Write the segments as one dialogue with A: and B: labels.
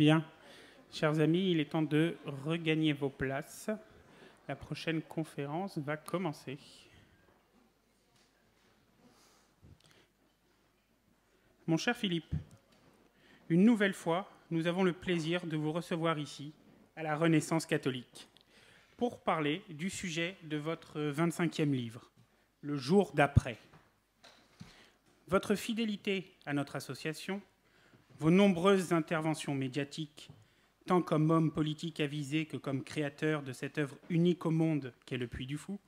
A: Bien. Chers amis, il est temps de regagner vos places. La prochaine conférence va commencer. Mon cher Philippe, une nouvelle fois, nous avons le plaisir de vous recevoir ici, à la Renaissance catholique, pour parler du sujet de votre 25e livre, Le jour d'après. Votre fidélité à notre association vos nombreuses interventions médiatiques, tant comme homme politique avisé que comme créateur de cette œuvre unique au monde qu'est le Puy du Fou,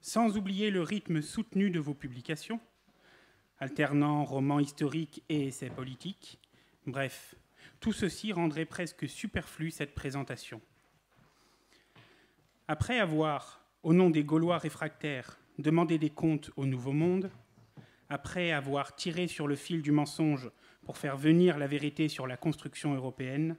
A: sans oublier le rythme soutenu de vos publications, alternant romans historiques et essais politiques. Bref, tout ceci rendrait presque superflu cette présentation. Après avoir, au nom des Gaulois réfractaires, demandé des comptes au Nouveau Monde, après avoir tiré sur le fil du mensonge pour faire venir la vérité sur la construction européenne,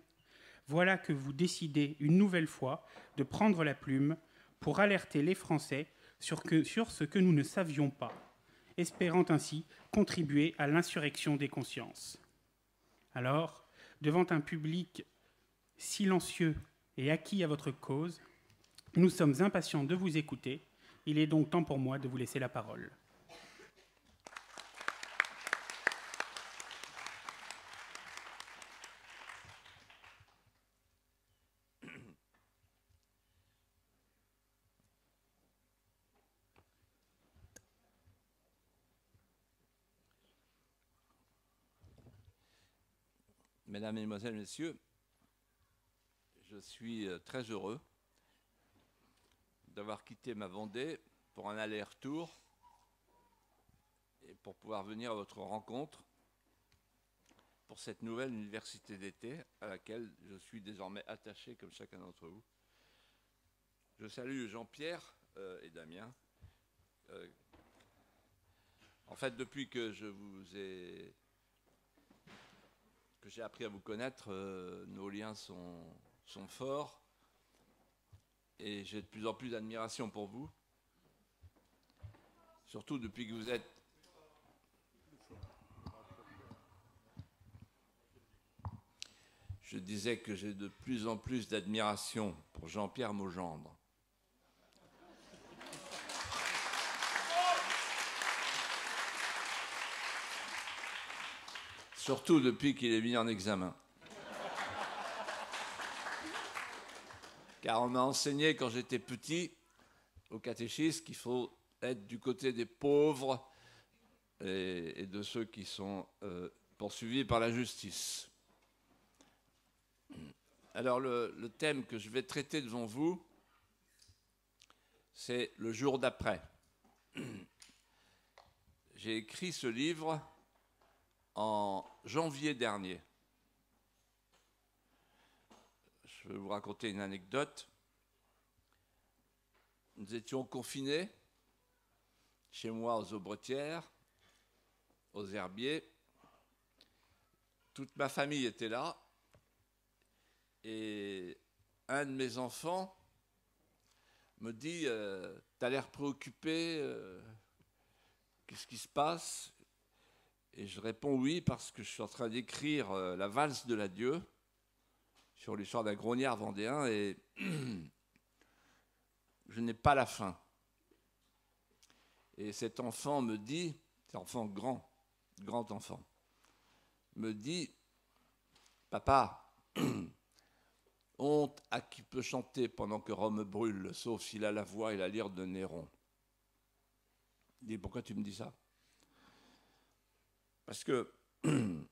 A: voilà que vous décidez une nouvelle fois de prendre la plume pour alerter les Français sur, ce que nous ne savions pas, espérant ainsi contribuer à l'insurrection des consciences. Alors, devant un public silencieux et acquis à votre cause, nous sommes impatients de vous écouter. Il est donc temps pour moi de vous laisser la parole.
B: Mesdames, Mesdemoiselles, Messieurs, je suis euh, très heureux d'avoir quitté ma Vendée pour un aller-retour et pour pouvoir venir à votre rencontre pour cette nouvelle université d'été à laquelle je suis désormais attaché comme chacun d'entre vous. Je salue Jean-Pierre euh, et Damien. Euh, en fait, depuis que je vous ai que j'ai appris à vous connaître, euh, nos liens sont, sont forts et j'ai de plus en plus d'admiration pour vous, surtout depuis que vous êtes je disais que j'ai de plus en plus d'admiration pour Jean-Pierre Maugendre. surtout depuis qu'il est mis en examen. Car on m'a enseigné quand j'étais petit au catéchisme qu'il faut être du côté des pauvres et, de ceux qui sont euh, poursuivis par la justice. Alors le thème que je vais traiter devant vous, c'est le jour d'après. J'ai écrit ce livre en janvier dernier. Je vais vous raconter une anecdote. Nous étions confinés chez moi aux Aubretières, aux Herbiers. Toute ma famille était là. Et un de mes enfants me dit, tu euh, t'as l'air préoccupé, euh, qu'est-ce qui se passe et je réponds oui parce que je suis en train d'écrire euh, La valse de l'adieu sur l'histoire d'un grognard vendéen et je n'ai pas la faim. Et cet enfant me dit, cet enfant grand, grand enfant, me dit, papa, honte à qui peut chanter pendant que Rome brûle, sauf s'il a la voix et la lyre de Néron. Il dit, pourquoi tu me dis ça parce que il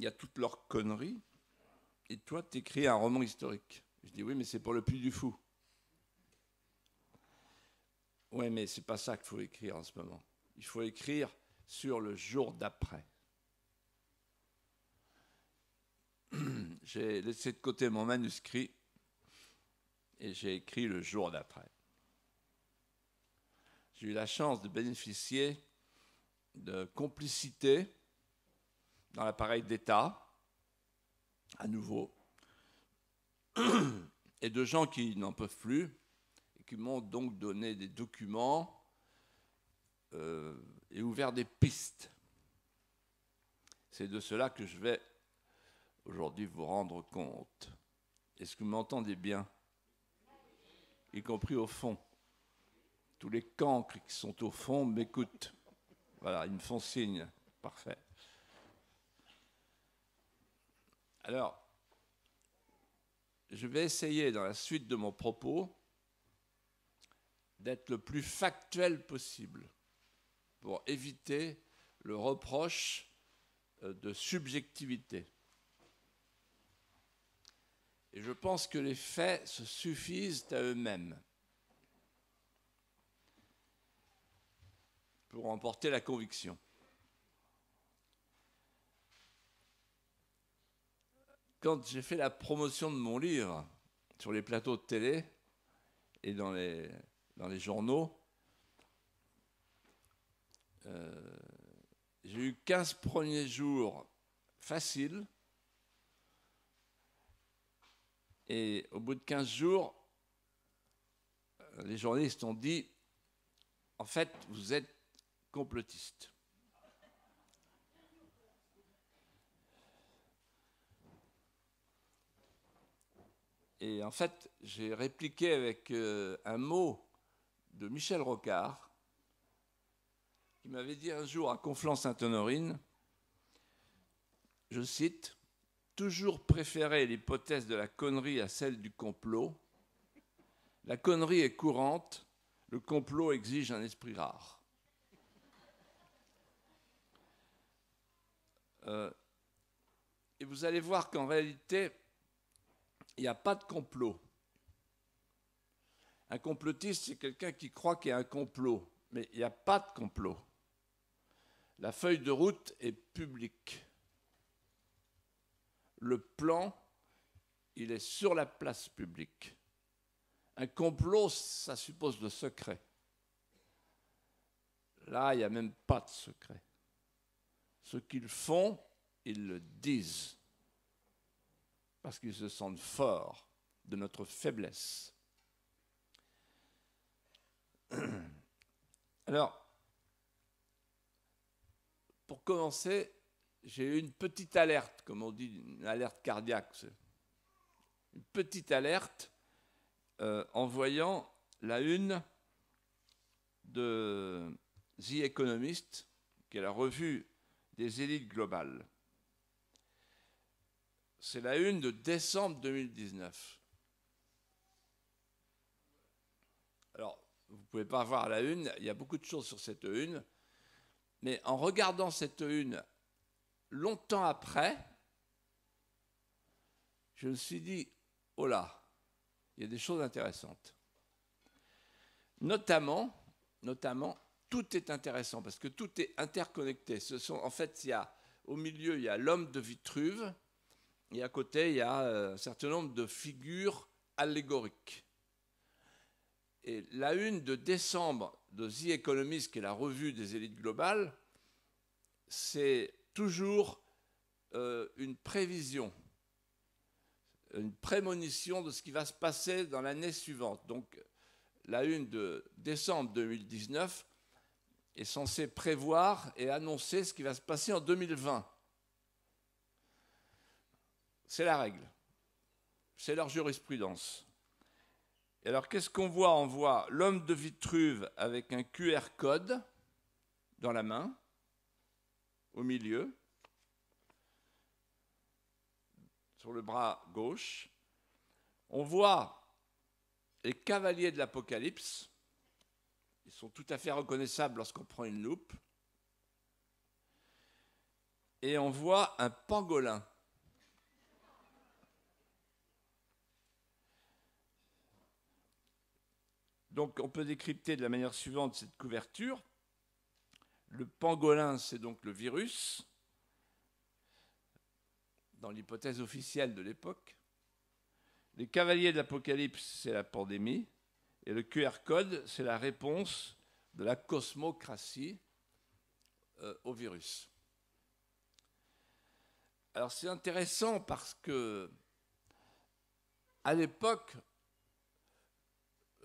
B: y a toutes leur conneries. Et toi, tu écris un roman historique. Je dis oui, mais c'est pour le plus du fou. Oui, mais c'est pas ça qu'il faut écrire en ce moment. Il faut écrire sur le jour d'après. j'ai laissé de côté mon manuscrit et j'ai écrit le jour d'après. J'ai eu la chance de bénéficier de complicité dans l'appareil d'État, à nouveau, et de gens qui n'en peuvent plus, et qui m'ont donc donné des documents euh, et ouvert des pistes. C'est de cela que je vais aujourd'hui vous rendre compte. Est-ce que vous m'entendez bien Y compris au fond. Tous les cancres qui sont au fond m'écoutent. Voilà, ils me font signe. Parfait. Alors, je vais essayer dans la suite de mon propos d'être le plus factuel possible pour éviter le reproche euh, de subjectivité. Et je pense que les faits se suffisent à eux-mêmes. pour emporter la conviction. Quand j'ai fait la promotion de mon livre sur les plateaux de télé et dans les, dans les journaux, euh, j'ai eu 15 premiers jours faciles. Et au bout de 15 jours, les journalistes ont dit, en fait, vous êtes complotiste. Et en fait, j'ai répliqué avec euh, un mot de Michel Rocard, qui m'avait dit un jour à Conflans-Sainte-Honorine, je cite, Toujours préférer l'hypothèse de la connerie à celle du complot. La connerie est courante, le complot exige un esprit rare. Euh, et vous allez voir qu'en réalité, il n'y a pas de complot. Un complotiste, c'est quelqu'un qui croit qu'il y a un complot, mais il n'y a pas de complot. La feuille de route est publique. Le plan, il est sur la place publique. Un complot, ça suppose le secret. Là, il n'y a même pas de secret. Ce qu'ils font, ils le disent, parce qu'ils se sentent forts de notre faiblesse. Alors, pour commencer, j'ai eu une petite alerte, comme on dit, une alerte cardiaque. Une petite alerte euh, en voyant la une de The Economist, qui est la revue des élites globales. C'est la une de décembre 2019. Alors, vous pouvez pas voir la une, il y a beaucoup de choses sur cette une, mais en regardant cette une longtemps après, je me suis dit, oh là, il y a des choses intéressantes. Notamment, notamment tout est intéressant parce que tout est interconnecté. Ce sont, en fait, il y a, au milieu, il y a l'homme de Vitruve et à côté, il y a euh, un certain nombre de figures allégoriques. Et la une de décembre de The Economist, qui est la revue des élites globales, c'est toujours euh, une prévision, une prémonition de ce qui va se passer dans l'année suivante. Donc, la une de décembre 2019 est censé prévoir et annoncer ce qui va se passer en 2020. C'est la règle. C'est leur jurisprudence. Et alors, qu'est-ce qu'on voit On voit l'homme de Vitruve avec un QR code dans la main, au milieu, sur le bras gauche. On voit les cavaliers de l'Apocalypse, ils sont tout à fait reconnaissables lorsqu'on prend une loupe. Et on voit un pangolin. Donc on peut décrypter de la manière suivante cette couverture. Le pangolin, c'est donc le virus, dans l'hypothèse officielle de l'époque. Les cavaliers de l'Apocalypse, c'est la pandémie. Et le QR code, c'est la réponse de la cosmocratie euh, au virus. Alors c'est intéressant parce que à l'époque,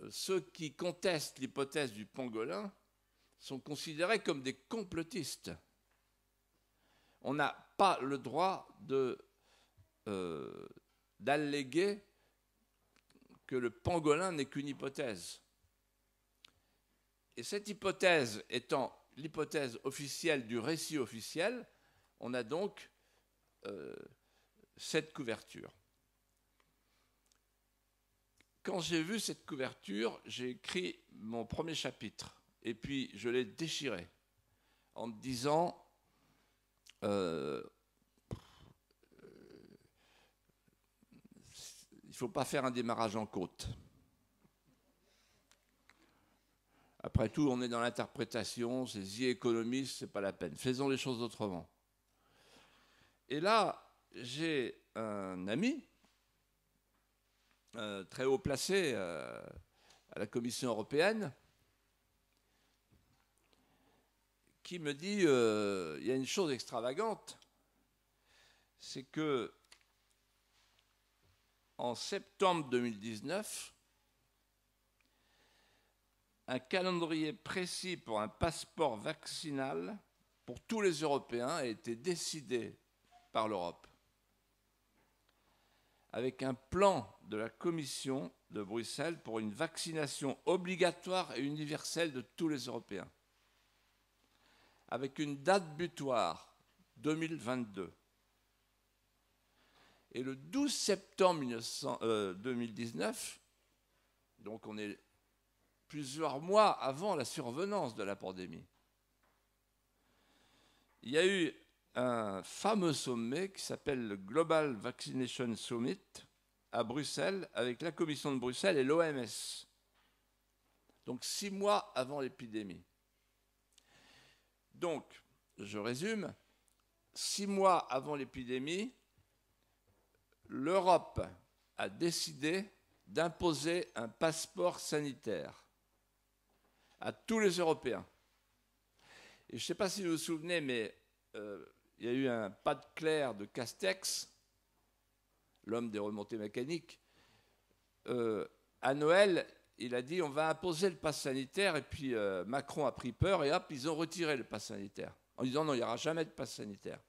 B: ceux qui contestent l'hypothèse du pangolin sont considérés comme des complotistes. On n'a pas le droit euh, d'alléguer que le pangolin n'est qu'une hypothèse. Et cette hypothèse étant l'hypothèse officielle du récit officiel, on a donc euh, cette couverture. Quand j'ai vu cette couverture, j'ai écrit mon premier chapitre et puis je l'ai déchiré en me disant euh, il ne faut pas faire un démarrage en côte. Après tout, on est dans l'interprétation, c'est y économiste, c'est pas la peine. Faisons les choses autrement. Et là, j'ai un ami euh, très haut placé euh, à la Commission européenne qui me dit euh, il y a une chose extravagante, c'est que en septembre 2019 un calendrier précis pour un passeport vaccinal pour tous les Européens a été décidé par l'Europe, avec un plan de la Commission de Bruxelles pour une vaccination obligatoire et universelle de tous les Européens, avec une date butoir 2022. Et le 12 septembre 2019, euh, donc on est plusieurs mois avant la survenance de la pandémie, il y a eu un fameux sommet qui s'appelle le Global Vaccination Summit à Bruxelles avec la Commission de Bruxelles et l'OMS. Donc six mois avant l'épidémie. Donc, je résume, six mois avant l'épidémie, l'Europe a décidé d'imposer un passeport sanitaire à tous les Européens. Et je ne sais pas si vous vous souvenez, mais euh, il y a eu un pas de clair de Castex, l'homme des remontées mécaniques. Euh, à Noël, il a dit on va imposer le pass sanitaire, et puis euh, Macron a pris peur, et hop, ils ont retiré le passe sanitaire, en disant non, il n'y aura jamais de passe sanitaire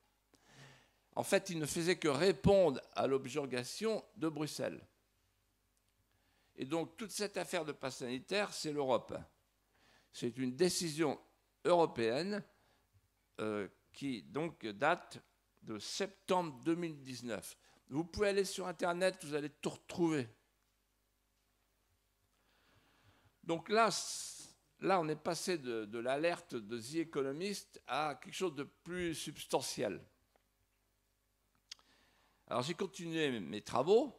B: en fait, il ne faisait que répondre à l'objurgation de Bruxelles. Et donc, toute cette affaire de passe sanitaire, c'est l'Europe. C'est une décision européenne euh, qui, donc, date de septembre 2019. Vous pouvez aller sur Internet, vous allez tout retrouver. Donc là, là on est passé de, de l'alerte de The Economist à quelque chose de plus substantiel. Alors j'ai continué mes travaux.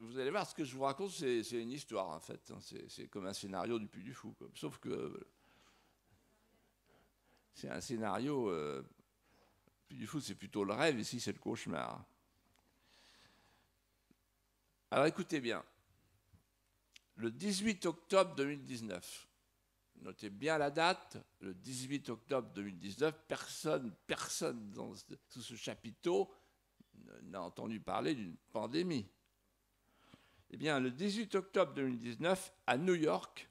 B: Vous allez voir, ce que je vous raconte, c'est une histoire en fait. Hein. C'est comme un scénario du Puy du Fou. Sauf que euh, c'est un scénario. Le euh, Puy du Fou, c'est plutôt le rêve, ici, c'est le cauchemar. Alors écoutez bien. Le 18 octobre 2019, notez bien la date, le 18 octobre 2019, personne, personne dans, sous ce chapiteau n'a entendu parler d'une pandémie. Eh bien, le 18 octobre 2019, à New York,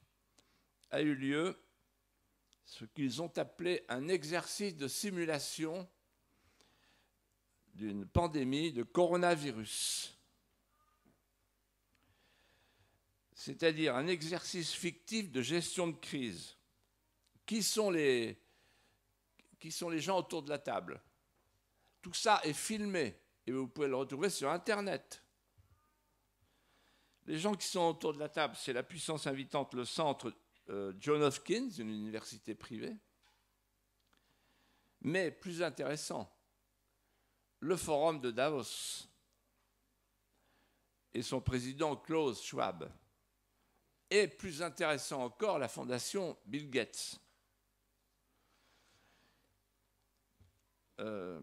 B: a eu lieu ce qu'ils ont appelé un exercice de simulation d'une pandémie de coronavirus. C'est-à-dire un exercice fictif de gestion de crise. Qui sont les, qui sont les gens autour de la table Tout ça est filmé et vous pouvez le retrouver sur Internet. Les gens qui sont autour de la table, c'est la puissance invitante, le centre euh, John Hopkins, une université privée. Mais plus intéressant, le forum de Davos et son président Klaus Schwab. Et plus intéressant encore, la fondation Bill Gates. Euh,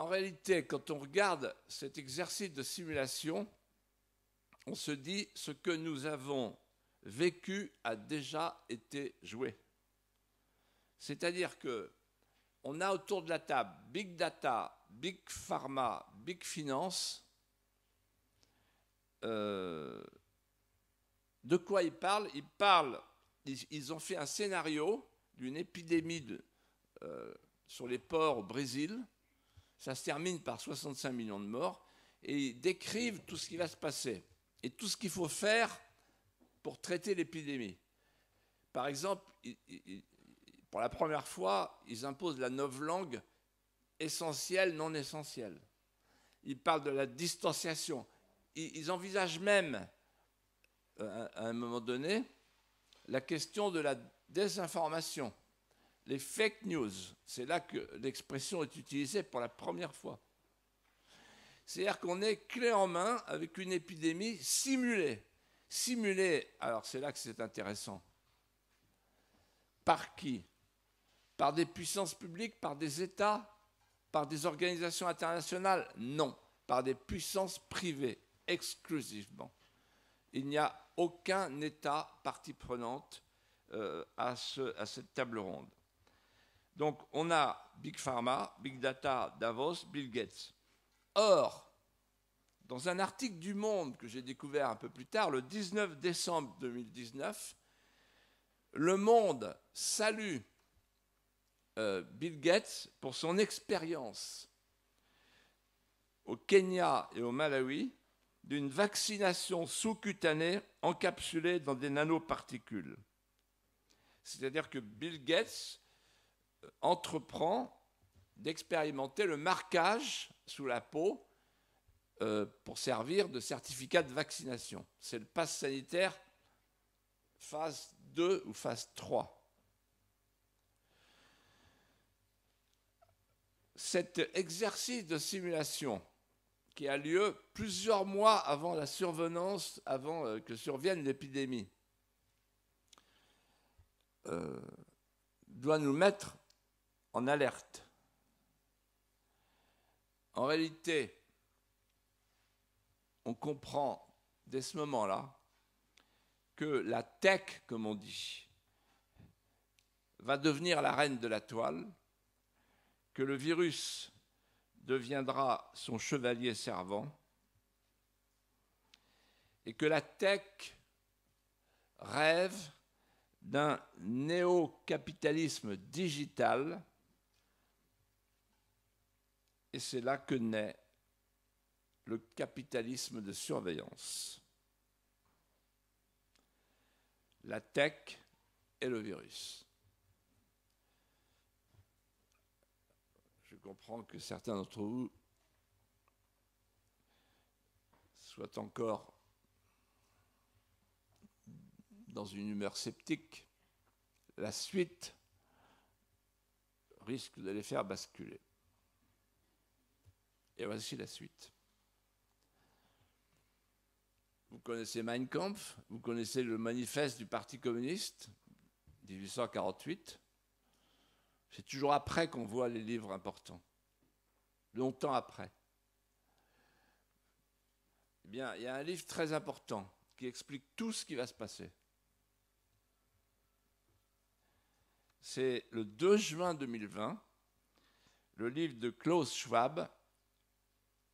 B: en réalité, quand on regarde cet exercice de simulation, on se dit ce que nous avons vécu a déjà été joué. C'est-à-dire que on a autour de la table big data, big pharma, big finance. Euh, de quoi ils parlent Ils parlent. Ils, ont fait un scénario d'une épidémie euh, sur les ports au Brésil ça se termine par 65 millions de morts, et ils décrivent tout ce qui va se passer et tout ce qu'il faut faire pour traiter l'épidémie. Par exemple, pour la première fois, ils imposent la langue essentielle, non essentielle. Ils parlent de la distanciation. Ils envisagent même, euh, à un moment donné, la question de la désinformation les fake news. C'est là que l'expression est utilisée pour la première fois. C'est-à-dire qu'on est clé en main avec une épidémie simulée. Simulée, alors c'est là que c'est intéressant. Par qui Par des puissances publiques, par des États, par des organisations internationales Non, par des puissances privées, exclusivement. Il n'y a aucun État partie prenante euh, à cette table ronde. Donc on a Big Pharma, Big Data, Davos, Bill Gates. Or, dans un article du Monde que j'ai découvert un peu plus tard, le 19 décembre 2019, le Monde salue euh, Bill Gates pour son expérience au Kenya et au Malawi d'une vaccination sous-cutanée encapsulée dans des nanoparticules. C'est-à-dire que Bill Gates entreprend d'expérimenter le marquage sous la peau euh, pour servir de certificat de vaccination. C'est le pass sanitaire phase 2 ou phase 3. Cet exercice de simulation qui a lieu plusieurs mois avant la survenance, avant euh, que survienne l'épidémie, euh, doit nous mettre en alerte. En réalité, on comprend dès ce moment-là que la tech, comme on dit, va devenir la reine de la toile, que le virus deviendra son chevalier servant, et que la tech rêve d'un néo-capitalisme digital et c'est là que naît le capitalisme de surveillance. La tech et le virus. Je comprends que certains d'entre vous soient encore dans une humeur sceptique. La suite risque de les faire basculer. Et voici la suite. Vous connaissez Mein Kampf, vous connaissez le manifeste du Parti communiste, 1848. C'est toujours après qu'on voit les livres importants, longtemps après. Eh bien, il y a un livre très important qui explique tout ce qui va se passer. C'est le 2 juin 2020, le livre de Klaus Schwab,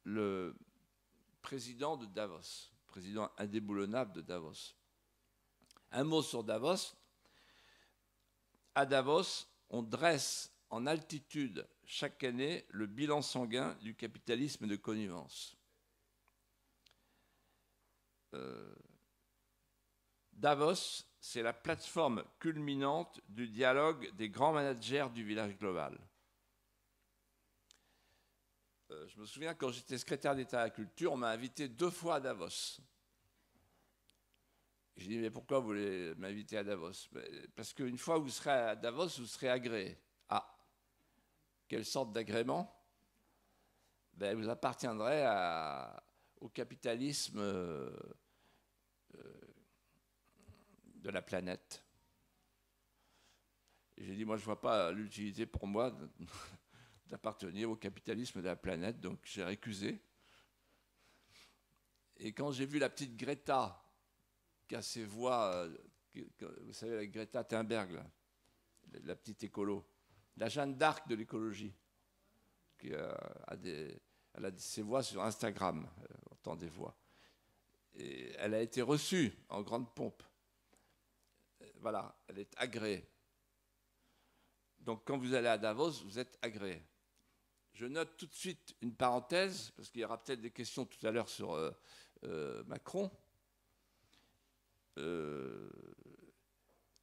B: le président de Davos, président indéboulonnable de Davos. Un mot sur Davos. À Davos, on dresse en altitude chaque année le bilan sanguin du capitalisme de connivence. Euh, Davos, c'est la plateforme culminante du dialogue des grands managers du village global. Euh, je me souviens quand j'étais secrétaire d'État à la culture, on m'a invité deux fois à Davos. J'ai dit, mais pourquoi vous voulez m'inviter à Davos Parce qu'une fois vous serez à Davos, vous serez agréé. Ah, quelle sorte d'agrément ben, Vous appartiendrez au capitalisme euh, euh, de la planète. J'ai dit, moi, je ne vois pas l'utilité pour moi d'appartenir au capitalisme de la planète, donc j'ai récusé. Et quand j'ai vu la petite Greta, qui a ses voix, euh, vous savez, la Greta Thunberg, la petite écolo, la Jeanne d'Arc de l'écologie, qui euh, a des, a ses voix sur Instagram, on euh, entend des voix. Et elle a été reçue en grande pompe. Voilà, elle est agréée. Donc quand vous allez à Davos, vous êtes agréé. Je note tout de suite une parenthèse, parce qu'il y aura peut-être des questions tout à l'heure sur euh, euh, Macron. Euh,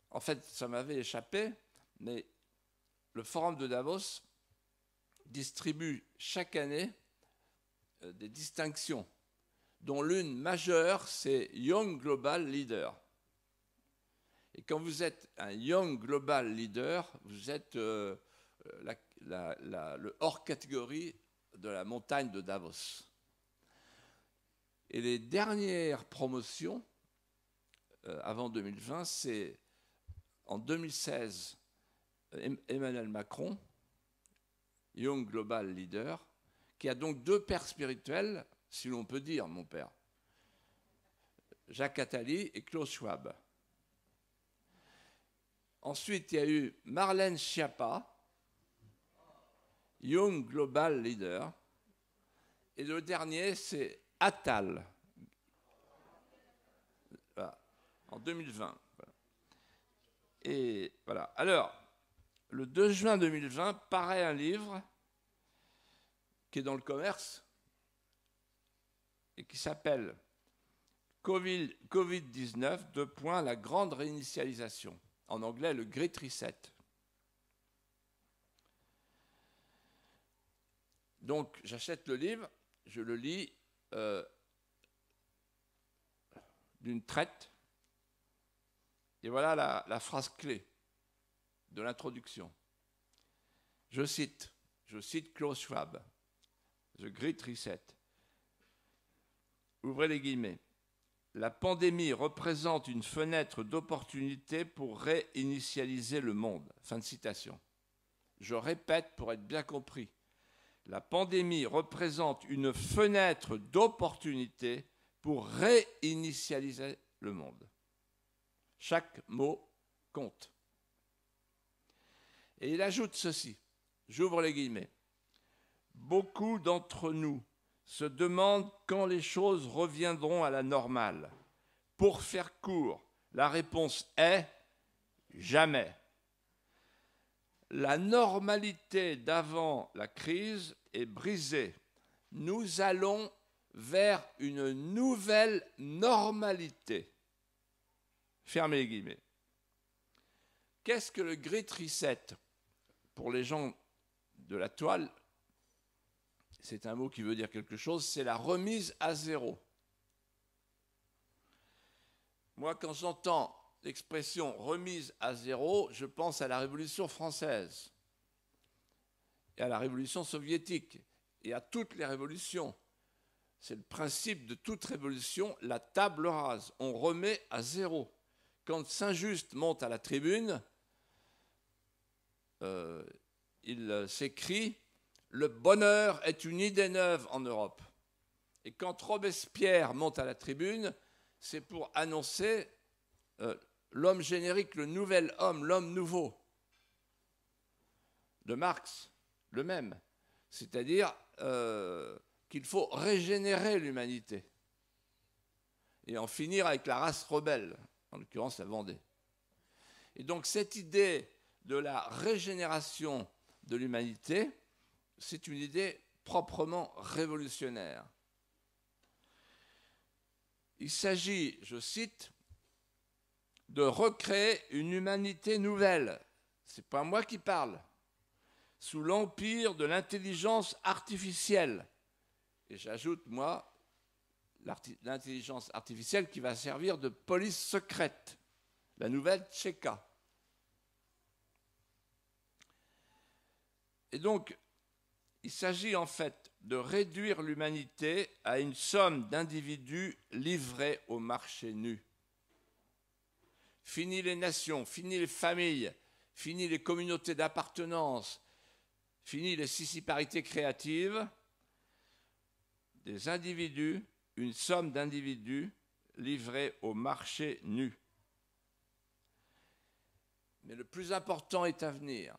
B: en fait, ça m'avait échappé, mais le Forum de Davos distribue chaque année des distinctions, dont l'une majeure, c'est Young Global Leader. Et quand vous êtes un Young Global Leader, vous êtes la le hors-catégorie de la montagne de Davos. Et les dernières promotions euh, avant 2020, c'est en 2016, Emmanuel Macron, Young Global Leader, qui a donc deux pères spirituels, si l'on peut dire, mon père, Jacques Attali et Klaus Schwab. Ensuite, il y a eu Marlène Schiappa, Young Global Leader. Et le dernier, c'est Atal, en 2020. Et voilà. Alors, le 2 juin 2020 paraît un livre qui est dans le commerce et qui s'appelle COVID-19, deux points, la grande réinitialisation. En anglais, le Great Reset. Donc j'achète le livre, je le lis euh, d'une traite, et voilà la, la phrase clé de l'introduction. Je cite, je cite Klaus Schwab, The Great Reset. Ouvrez les guillemets. La pandémie représente une fenêtre d'opportunité pour réinitialiser le monde. Fin de citation. Je répète pour être bien compris la pandémie représente une fenêtre d'opportunité pour réinitialiser le monde. Chaque mot compte. Et il ajoute ceci, j'ouvre les guillemets. Beaucoup d'entre nous se demandent quand les choses reviendront à la normale. Pour faire court, la réponse est jamais. La normalité d'avant la crise est brisée. Nous allons vers une nouvelle normalité. Fermez les guillemets. Qu'est-ce que le Great Reset Pour les gens de la toile, c'est un mot qui veut dire quelque chose, c'est la remise à zéro. Moi, quand j'entends l'expression remise à zéro, je pense à la Révolution française et à la Révolution soviétique et à toutes les révolutions. C'est le principe de toute révolution, la table rase. On remet à zéro. Quand Saint-Just monte à la tribune, euh, il euh, s'écrit Le bonheur est une idée neuve en Europe. Et quand Robespierre monte à la tribune, c'est pour annoncer euh, l'homme générique, le nouvel homme, l'homme nouveau de Marx, le même. C'est-à-dire euh, qu'il faut régénérer l'humanité et en finir avec la race rebelle, en l'occurrence la Vendée. Et donc cette idée de la régénération de l'humanité, c'est une idée proprement révolutionnaire. Il s'agit, je cite, de recréer une humanité nouvelle. ce n'est pas moi qui parle. Sous l'empire de l'intelligence artificielle. Et j'ajoute, moi, l'intelligence artificielle qui va servir de police secrète. La nouvelle Tchéka. Et donc, il s'agit en fait de réduire l'humanité à une somme d'individus livrés au marché nu. Fini les nations, fini les familles, fini les communautés d'appartenance, fini les sissiparités créatives. Des individus, une somme d'individus livrés au marché nu. Mais le plus important est à venir.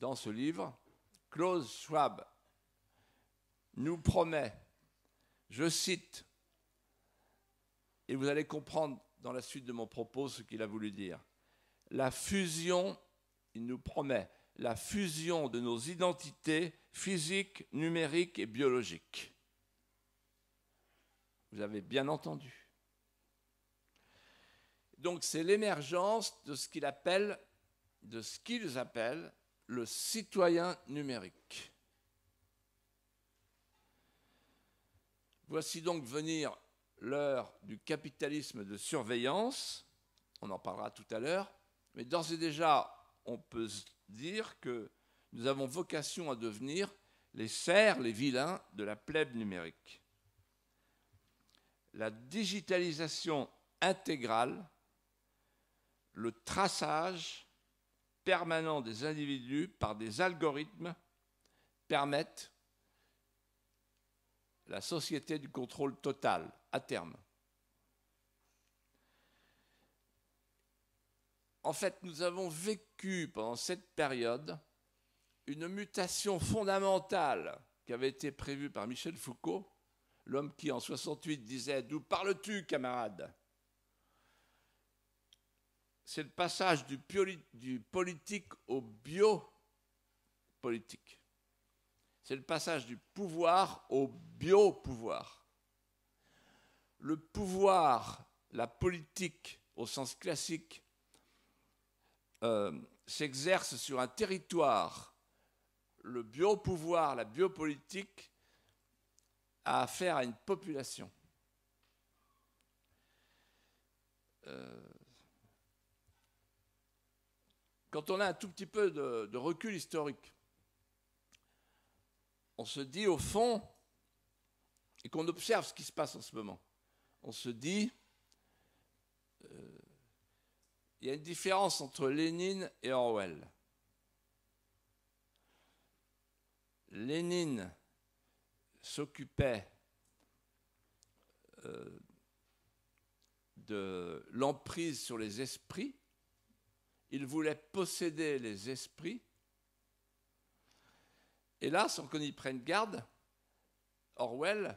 B: Dans ce livre, Klaus Schwab nous promet, je cite, et vous allez comprendre dans la suite de mon propos ce qu'il a voulu dire. La fusion, il nous promet, la fusion de nos identités physiques, numériques et biologiques. Vous avez bien entendu. Donc c'est l'émergence de ce qu'il appelle, de ce qu'ils appellent le citoyen numérique. Voici donc venir l'heure du capitalisme de surveillance, on en parlera tout à l'heure, mais d'ores et déjà, on peut dire que nous avons vocation à devenir les serfs, les vilains de la plèbe numérique. La digitalisation intégrale, le traçage permanent des individus par des algorithmes permettent la société du contrôle total, à terme. En fait, nous avons vécu pendant cette période une mutation fondamentale qui avait été prévue par Michel Foucault, l'homme qui en 68 disait D'où parles-tu, camarade C'est le passage du, du politique au biopolitique. C'est le passage du pouvoir au biopouvoir le pouvoir, la politique au sens classique, euh, s'exerce sur un territoire, le biopouvoir, la biopolitique, a affaire à une population. Euh, quand on a un tout petit peu de recul historique, on se dit au fond, et qu'on observe ce qui se passe en ce moment, on se dit, euh, il y a une différence entre Lénine et Orwell. Lénine s'occupait euh, de l'emprise sur les esprits, il voulait posséder les esprits, et là, sans qu'on y prenne garde, Orwell,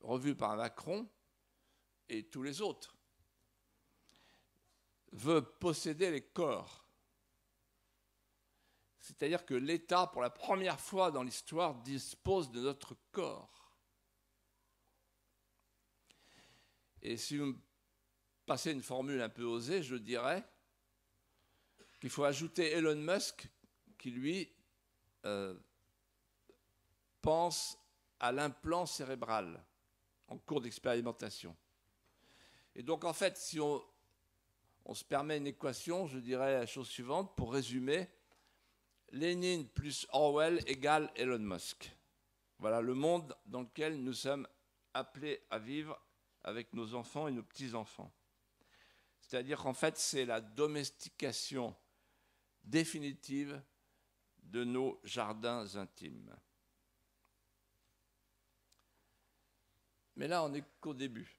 B: revu par Macron, et tous les autres, veut posséder les corps. C'est-à-dire que l'État, pour la première fois dans l'histoire, dispose de notre corps. Et si vous me passez une formule un peu osée, je dirais qu'il faut ajouter Elon Musk, qui lui euh, pense à l'implant cérébral en cours d'expérimentation. Et donc, en fait, si on, se permet une équation, je dirais la chose suivante, pour résumer, Lénine plus Orwell égale Elon Musk. Voilà le monde dans lequel nous sommes appelés à vivre avec nos enfants et nos petits-enfants. C'est-à-dire qu'en fait, c'est la domestication définitive de nos jardins intimes. Mais là, on n'est qu'au début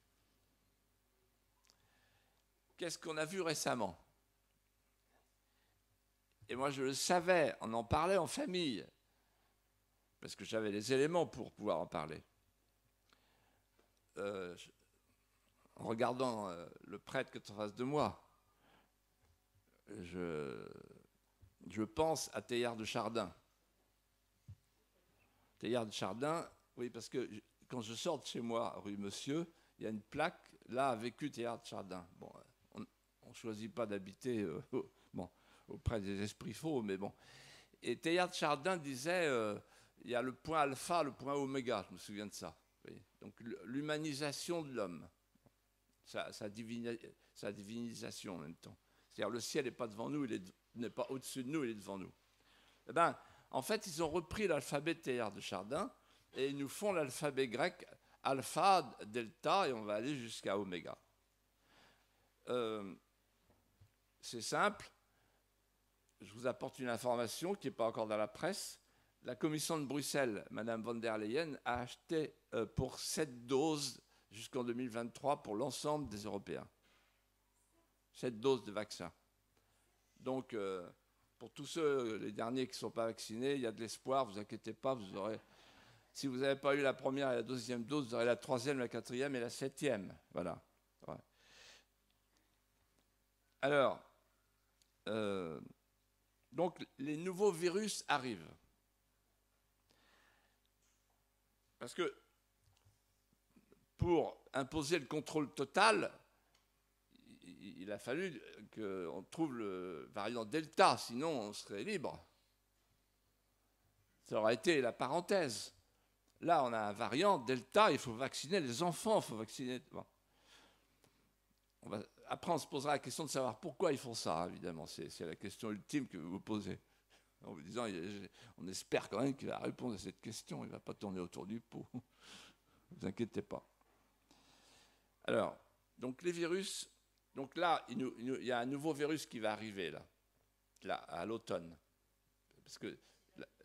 B: qu'est-ce qu'on a vu récemment Et moi, je le savais, on en parlait en famille, parce que j'avais les éléments pour pouvoir en parler. Euh, en regardant euh, le prêtre que tu en face de moi, je, je pense à Théard de Chardin. Théard de Chardin, oui, parce que quand je sors de chez moi, rue Monsieur, il y a une plaque, là vécu Théard de Chardin. Bon, on ne choisit pas d'habiter euh, bon, auprès des esprits faux, mais bon. Et Teilhard Chardin disait, euh, il y a le point alpha, le point oméga, je me souviens de ça. Donc l'humanisation de l'homme, sa, sa, divinisation en même temps. C'est-à-dire le ciel n'est pas devant nous, il n'est pas au-dessus de nous, il est devant nous. Eh ben, en fait, ils ont repris l'alphabet de de Chardin et ils nous font l'alphabet grec alpha, delta, et on va aller jusqu'à oméga. Euh, c'est simple. Je vous apporte une information qui n'est pas encore dans la presse. La commission de Bruxelles, Madame von der Leyen, a acheté euh, pour 7 doses jusqu'en 2023 pour l'ensemble des Européens. 7 doses de vaccin. Donc, euh, pour tous ceux, les derniers qui ne sont pas vaccinés, il y a de l'espoir, vous inquiétez pas, vous aurez. Si vous n'avez pas eu la première et la deuxième dose, vous aurez la troisième, la quatrième et la septième. Voilà. Alors, euh, donc les nouveaux virus arrivent. Parce que pour imposer le contrôle total, il a fallu qu'on trouve le variant Delta, sinon on serait libre. Ça aurait été la parenthèse. Là, on a un variant Delta, il faut vacciner les enfants, il faut vacciner. On va, après, on se posera la question de savoir pourquoi ils font ça, évidemment. C'est la question ultime que vous vous posez. En vous disant, on espère quand même qu'il va répondre à cette question. Il ne va pas tourner autour du pot. Ne vous inquiétez pas. Alors, donc les virus. Donc là, il, y a un nouveau virus qui va arriver, là, là à l'automne. Parce que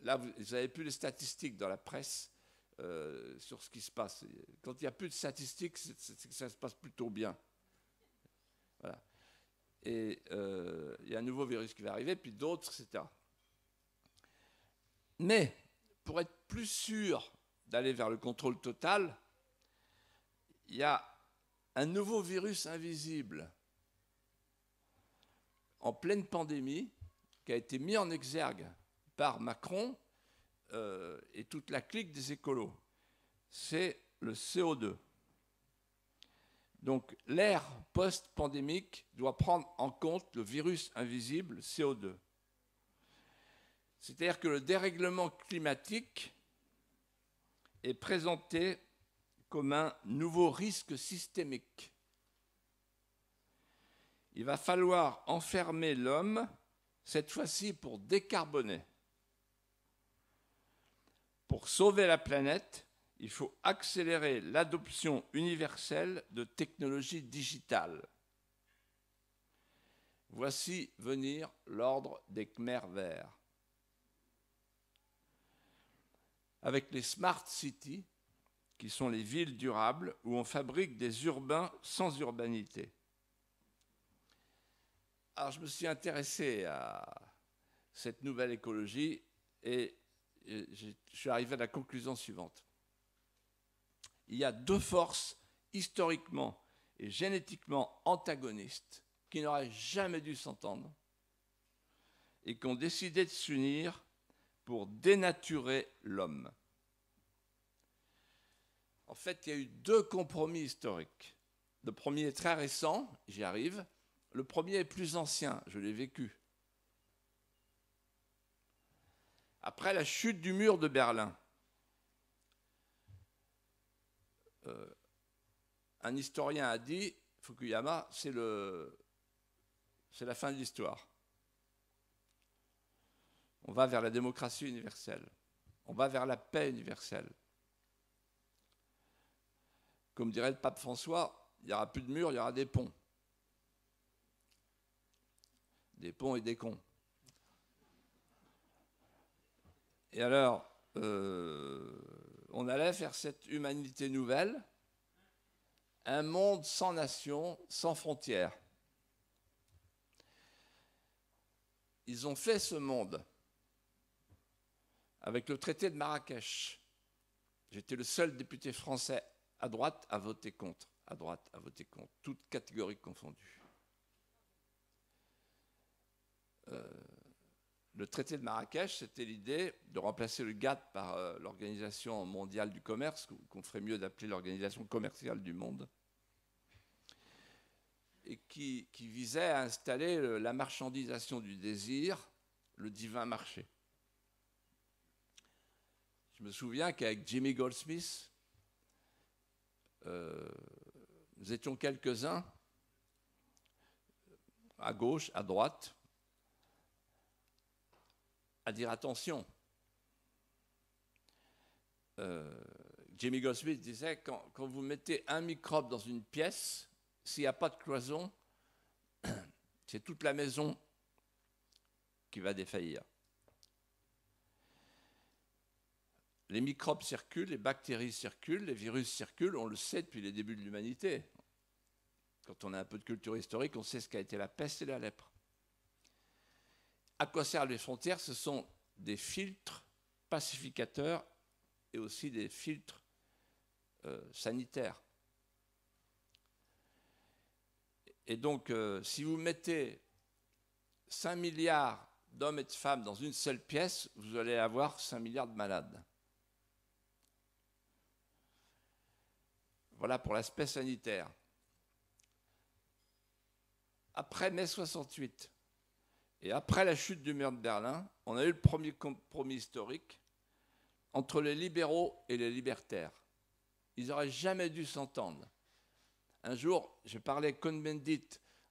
B: là, vous n'avez plus les statistiques dans la presse. Euh, sur ce qui se passe. Quand il n'y a plus de statistiques, ça se passe plutôt bien. Et euh, il y a un nouveau virus qui va arriver, puis d'autres, etc. Mais pour être plus sûr d'aller vers le contrôle total, il y a un nouveau virus invisible en pleine pandémie qui a été mis en exergue par Macron euh, et toute la clique des écolos. C'est le CO2. Donc l'ère post-pandémique doit prendre en compte le virus invisible CO2. C'est-à-dire que le dérèglement climatique est présenté comme un nouveau risque systémique. Il va falloir enfermer l'homme, cette fois-ci pour décarboner, pour sauver la planète, il faut accélérer l'adoption universelle de technologies digitales. Voici venir l'ordre des Khmer verts. Avec les smart cities, qui sont les villes durables où on fabrique des urbains sans urbanité. Alors je me suis intéressé à cette nouvelle écologie et je suis arrivé à la conclusion suivante il y a deux forces historiquement et génétiquement antagonistes qui n'auraient jamais dû s'entendre et qui ont décidé de s'unir pour dénaturer l'homme. En fait, il y a eu deux compromis historiques. Le premier est très récent, j'y arrive. Le premier est plus ancien, je l'ai vécu. Après la chute du mur de Berlin, Euh, un historien a dit Fukuyama, c'est la fin de l'histoire. On va vers la démocratie universelle. On va vers la paix universelle. Comme dirait le pape François, il n'y aura plus de murs, il y aura des ponts. Des ponts et des cons. Et alors, euh, on allait faire cette humanité nouvelle, un monde sans nation, sans frontières. Ils ont fait ce monde avec le traité de Marrakech. J'étais le seul député français à droite à voter contre, à droite à voter contre, toutes catégories confondues. Euh, le traité de Marrakech, c'était l'idée de remplacer le GATT par euh, l'Organisation mondiale du commerce, qu'on ferait mieux d'appeler l'Organisation commerciale du monde, et qui, visait à installer euh, la marchandisation du désir, le divin marché. Je me souviens qu'avec Jimmy Goldsmith, euh, nous étions quelques-uns, à gauche, à droite, à dire attention. Euh, Jimmy Goldsmith disait quand vous mettez un microbe dans une pièce, s'il n'y a pas de cloison, c'est toute la maison qui va défaillir. Les microbes circulent, les bactéries circulent, les virus circulent, on le sait depuis les débuts de l'humanité. Quand on a un peu de culture historique, on sait ce qu'a été la peste et la lèpre. À quoi servent les frontières Ce sont des filtres pacificateurs et aussi des filtres euh, sanitaires. Et donc, euh, si vous mettez 5 milliards d'hommes et de femmes dans une seule pièce, vous allez avoir 5 milliards de malades. Voilà pour l'aspect sanitaire. Après mai 68, et après la chute du mur de Berlin, on a eu le premier compromis historique entre les libéraux et les libertaires. Ils n'auraient jamais dû s'entendre. Un jour, je parlais avec Cohn-Bendit,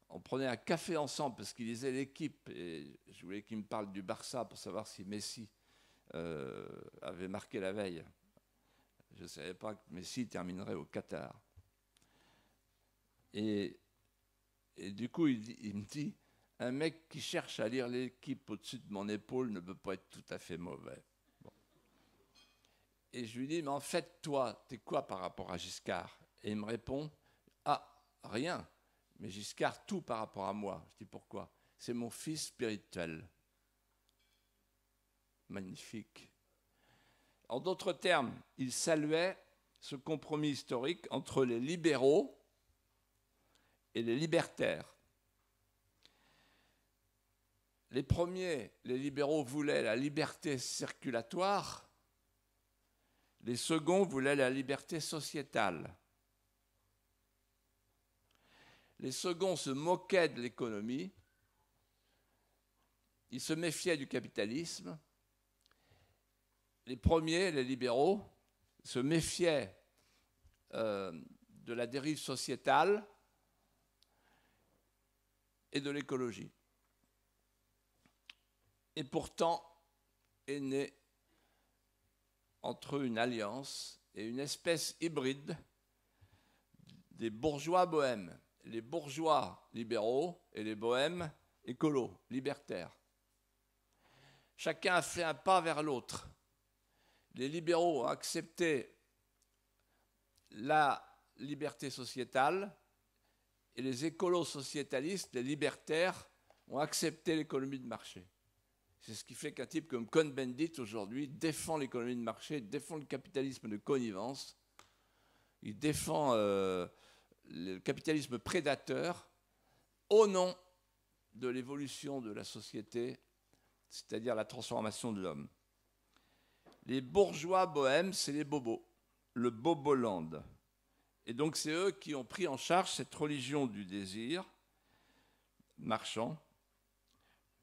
B: on prenait un café ensemble parce qu'il lisait l'équipe, et je voulais qu'il me parle du Barça pour savoir si Messi euh, avait marqué la veille. Je ne savais pas que Messi terminerait au Qatar. Et, du coup, il me dit, un mec qui cherche à lire l'équipe au-dessus de mon épaule ne peut pas être tout à fait mauvais. Et je lui dis, mais en fait, toi, t'es quoi par rapport à Giscard Et il me répond, ah, rien. Mais Giscard, tout par rapport à moi. Je dis, pourquoi C'est mon fils spirituel. Magnifique. En d'autres termes, il saluait ce compromis historique entre les libéraux et les libertaires les premiers, les libéraux voulaient la liberté circulatoire, les seconds voulaient la liberté sociétale. Les seconds se moquaient de l'économie, ils se méfiaient du capitalisme. Les premiers, les libéraux, se méfiaient euh, de la dérive sociétale et de l'écologie. Et pourtant est né entre une alliance et une espèce hybride des bourgeois bohèmes, les bourgeois libéraux et les bohèmes écolos, libertaires. Chacun a fait un pas vers l'autre. Les libéraux ont accepté la liberté sociétale et les écolos sociétalistes, les libertaires, ont accepté l'économie de marché. C'est ce qui fait qu'un type comme Cohn-Bendit aujourd'hui défend l'économie de marché, défend le capitalisme de connivence, il défend euh, le capitalisme prédateur au nom de l'évolution de la société, c'est-à-dire la transformation de l'homme. Les bourgeois bohèmes, c'est les bobos, le boboland. Et donc c'est eux qui ont pris en charge cette religion du désir marchand,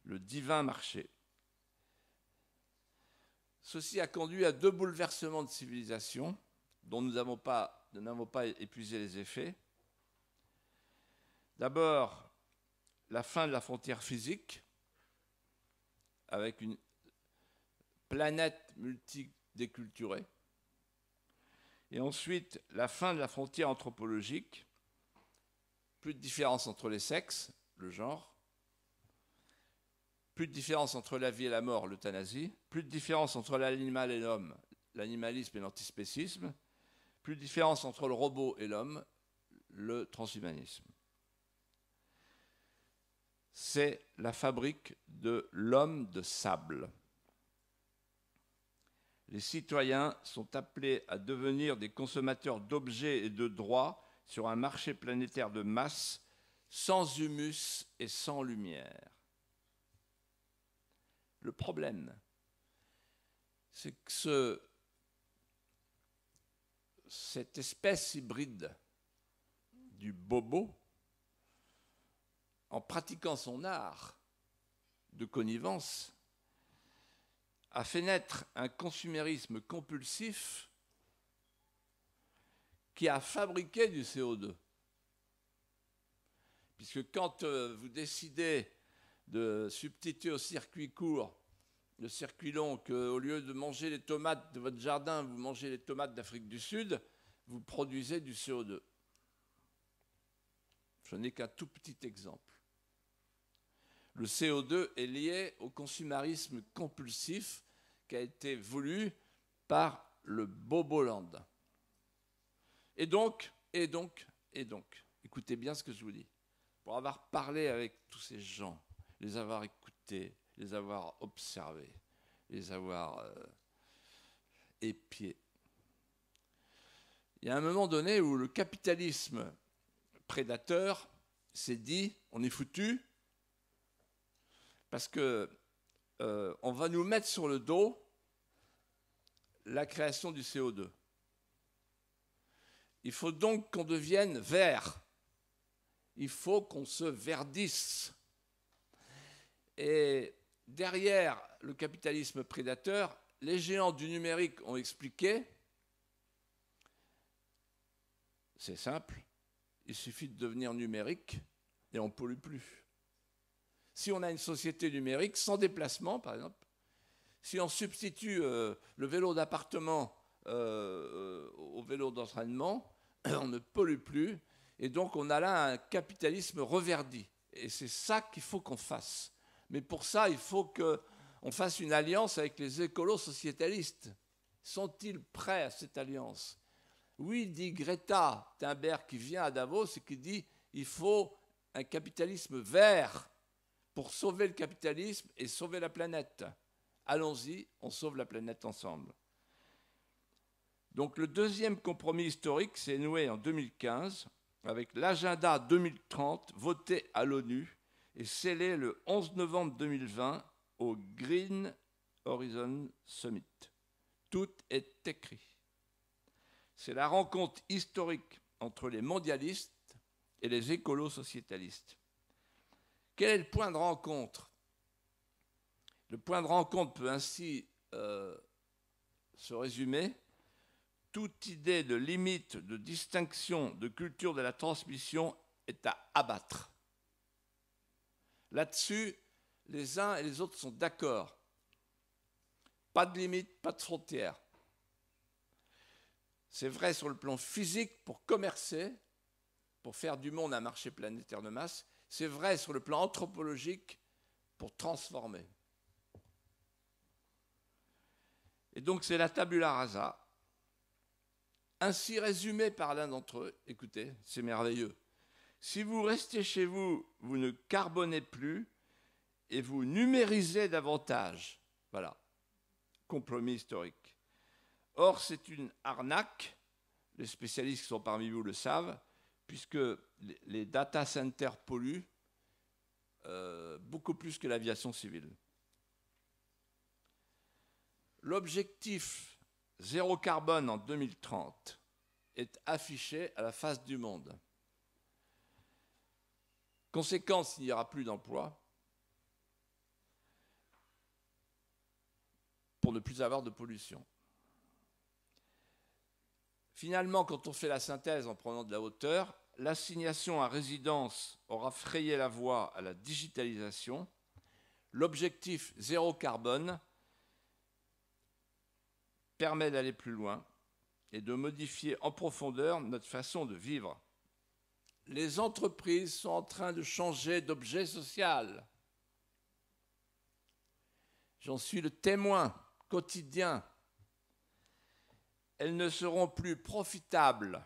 B: le divin marché. Ceci a conduit à deux bouleversements de civilisation dont nous n'avons pas, épuisé les effets. D'abord, la fin de la frontière physique, avec une planète multidéculturée, et ensuite la fin de la frontière anthropologique, plus de différence entre les sexes, le genre, plus de différence entre la vie et la mort, l'euthanasie. Plus de différence entre l'animal et l'homme, l'animalisme et l'antispécisme. Plus de différence entre le robot et l'homme, le transhumanisme. C'est la fabrique de l'homme de sable. Les citoyens sont appelés à devenir des consommateurs d'objets et de droits sur un marché planétaire de masse, sans humus et sans lumière. Le problème, c'est que cette espèce hybride du bobo, en pratiquant son art de connivence, a fait naître un consumérisme compulsif qui a fabriqué du CO2. Puisque quand euh, vous décidez de substituer au circuit court le circuit long, qu'au lieu de manger les tomates de votre jardin, vous mangez les tomates d'Afrique du Sud, vous produisez du CO2. Ce n'est qu'un tout petit exemple. Le CO2 est lié au consumarisme compulsif qui a été voulu par le Boboland. Et donc, et donc, et donc, écoutez bien ce que je vous dis. Pour avoir parlé avec tous ces gens, les avoir écoutés, les avoir observés, les avoir euh, épiés. Il y a un moment donné où le capitalisme prédateur s'est dit on est foutu parce que euh, on va nous mettre sur le dos la création du CO2. Il faut donc qu'on devienne vert. Il faut qu'on se verdisse. Et derrière le capitalisme prédateur, les géants du numérique ont expliqué, c'est simple, il suffit de devenir numérique et on ne pollue plus. Si on a une société numérique sans déplacement, par exemple, si on substitue euh, le vélo d'appartement euh, euh, au vélo d'entraînement, on ne pollue plus. Et donc on a là un capitalisme reverdi. Et c'est ça qu'il faut qu'on fasse. Mais pour ça, il faut qu'on fasse une alliance avec les écolos sociétalistes. Sont-ils prêts à cette alliance Oui, dit Greta Thunberg qui vient à Davos et qui dit il faut un capitalisme vert pour sauver le capitalisme et sauver la planète. Allons-y, on sauve la planète ensemble. Donc le deuxième compromis historique s'est noué en 2015 avec l'agenda 2030 voté à l'ONU et scellé le 11 novembre 2020 au Green Horizon Summit. Tout est écrit. C'est la rencontre historique entre les mondialistes et les écolo sociétalistes. Quel est le point de rencontre Le point de rencontre peut ainsi euh, se résumer. Toute idée de limite, de distinction, de culture de la transmission est à abattre. Là-dessus, les uns et les autres sont d'accord. Pas de limite, pas de frontières. C'est vrai sur le plan physique pour commercer, pour faire du monde un marché planétaire de masse. C'est vrai sur le plan anthropologique pour transformer. Et donc c'est la tabula rasa, ainsi résumé par l'un d'entre eux. Écoutez, c'est merveilleux. Si vous restez chez vous, vous ne carbonez plus et vous numérisez davantage. Voilà, compromis historique. Or, c'est une arnaque, les spécialistes qui sont parmi vous le savent, puisque les data centers polluent euh, beaucoup plus que l'aviation civile. L'objectif zéro carbone en 2030 est affiché à la face du monde. Conséquence, il n'y aura plus d'emplois pour ne plus avoir de pollution. Finalement, quand on fait la synthèse en prenant de la hauteur, l'assignation à résidence aura frayé la voie à la digitalisation. L'objectif zéro carbone permet d'aller plus loin et de modifier en profondeur notre façon de vivre les entreprises sont en train de changer d'objet social. J'en suis le témoin quotidien. Elles ne seront plus profitables,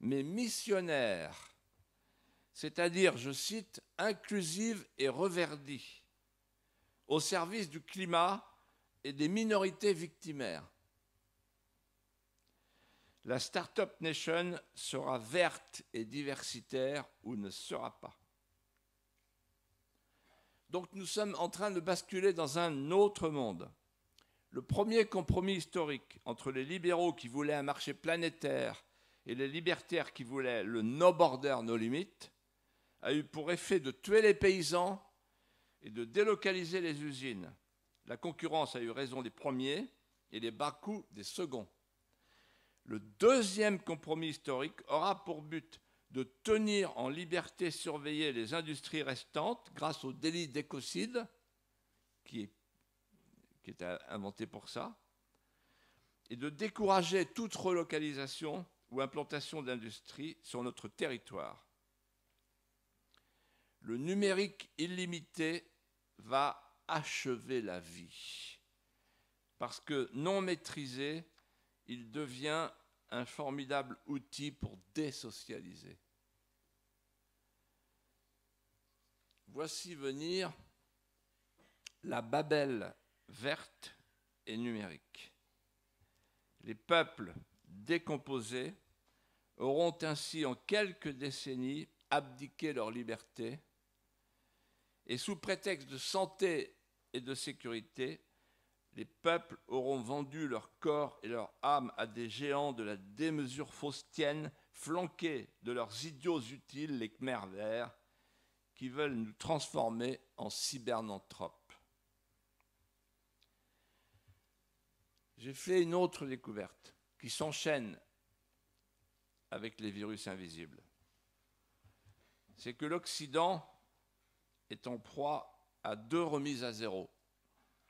B: mais missionnaires, c'est-à-dire, je cite, inclusives et reverdies, au service du climat et des minorités victimaires. La start-up Nation sera verte et diversitaire ou ne sera pas. Donc nous sommes en train de basculer dans un autre monde. Le premier compromis historique entre les libéraux qui voulaient un marché planétaire et les libertaires qui voulaient le no border, no limit, a eu pour effet de tuer les paysans et de délocaliser les usines. La concurrence a eu raison des premiers et les bas coûts des seconds. Le deuxième compromis historique aura pour but de tenir en liberté surveillée les industries restantes grâce au délit d'écocide, qui est, qui inventé pour ça, et de décourager toute relocalisation ou implantation d'industrie sur notre territoire. Le numérique illimité va achever la vie, parce que non maîtrisé, il devient un formidable outil pour désocialiser. Voici venir la Babel verte et numérique. Les peuples décomposés auront ainsi en quelques décennies abdiqué leur liberté et sous prétexte de santé et de sécurité les peuples auront vendu leur corps et leur âme à des géants de la démesure faustienne, flanqués de leurs idiots utiles, les Khmer verts, qui veulent nous transformer en cybernanthropes. J'ai fait une autre découverte qui s'enchaîne avec les virus invisibles. C'est que l'Occident est en proie à deux remises à zéro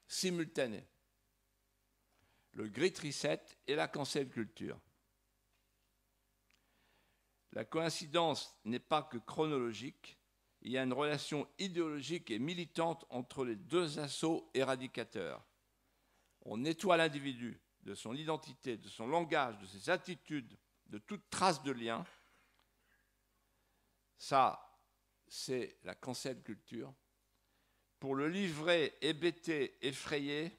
B: simultanées le Great Reset et la cancel culture. La coïncidence n'est pas que chronologique, il y a une relation idéologique et militante entre les deux assauts éradicateurs. On nettoie l'individu de son identité, de son langage, de ses attitudes, de toute trace de lien. Ça, c'est la cancel culture. Pour le livrer hébété, effrayé,